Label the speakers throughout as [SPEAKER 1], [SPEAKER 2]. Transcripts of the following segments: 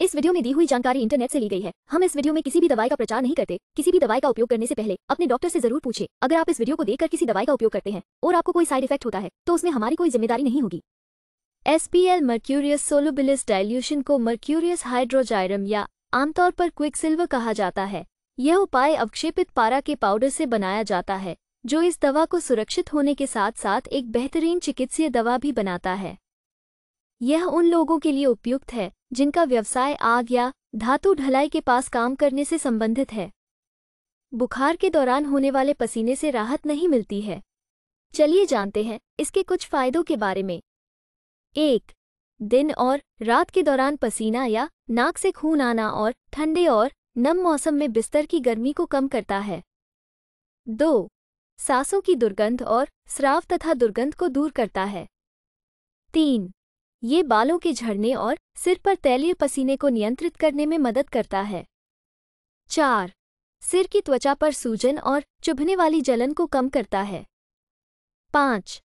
[SPEAKER 1] इस वीडियो में दी हुई जानकारी इंटरनेट से ली गई है हम इस वीडियो में किसी भी दवाई का प्रचार नहीं करते किसी भी दवाई का उपयोग करने से पहले अपने डॉक्टर से जरूर पूछे अगर आप इस वीडियो को देखकर किसी दवाई का उपयोग करते हैं और आपको कोई साइड इफेक्ट होता है तो उसमें हमारी कोई जिम्मेदारी नहीं होगी एसपीएल मर्क्यूरियस सोलोबिलिस डायल्यूशन को मर्क्यूरियस हाइड्रोजायरम या आमतौर पर सिल्वर कहा जाता है यह उपाय अवक्षेपित पारा के पाउडर से बनाया जाता है जो इस दवा को सुरक्षित होने के साथ साथ एक बेहतरीन चिकित्सीय दवा भी बनाता है यह उन लोगों के लिए उपयुक्त है जिनका व्यवसाय आग या धातु ढलाई के पास काम करने से संबंधित है बुखार के दौरान होने वाले पसीने से राहत नहीं मिलती है चलिए जानते हैं इसके कुछ फायदों के बारे में एक दिन और रात के दौरान पसीना या नाक से खून आना और ठंडे और नम मौसम में बिस्तर की गर्मी को कम करता है दो सांसों की दुर्गंध और स्राव तथा दुर्गंध को दूर करता है तीन ये बालों के झड़ने और सिर पर तैलीय पसीने को नियंत्रित करने में मदद करता है चार सिर की त्वचा पर सूजन और चुभने वाली जलन को कम करता है पाँच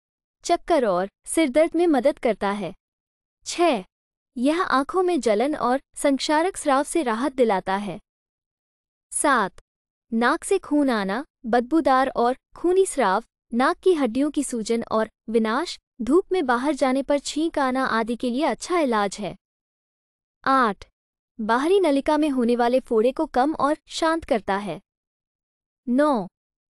[SPEAKER 1] चक्कर और सिरदर्द में मदद करता है छः यह आंखों में जलन और संक्षारक स्राव से राहत दिलाता है सात नाक से खून आना बदबूदार और खूनी स्राव नाक की हड्डियों की सूजन और विनाश धूप में बाहर जाने पर छींक आना आदि के लिए अच्छा इलाज है आठ बाहरी नलिका में होने वाले फोड़े को कम और शांत करता है नौ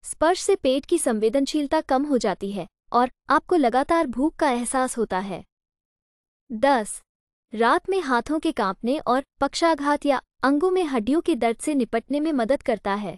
[SPEAKER 1] स्पर्श से पेट की संवेदनशीलता कम हो जाती है और आपको लगातार भूख का एहसास होता है दस रात में हाथों के कांपने और पक्षाघात या अंगों में हड्डियों के दर्द से निपटने में मदद करता है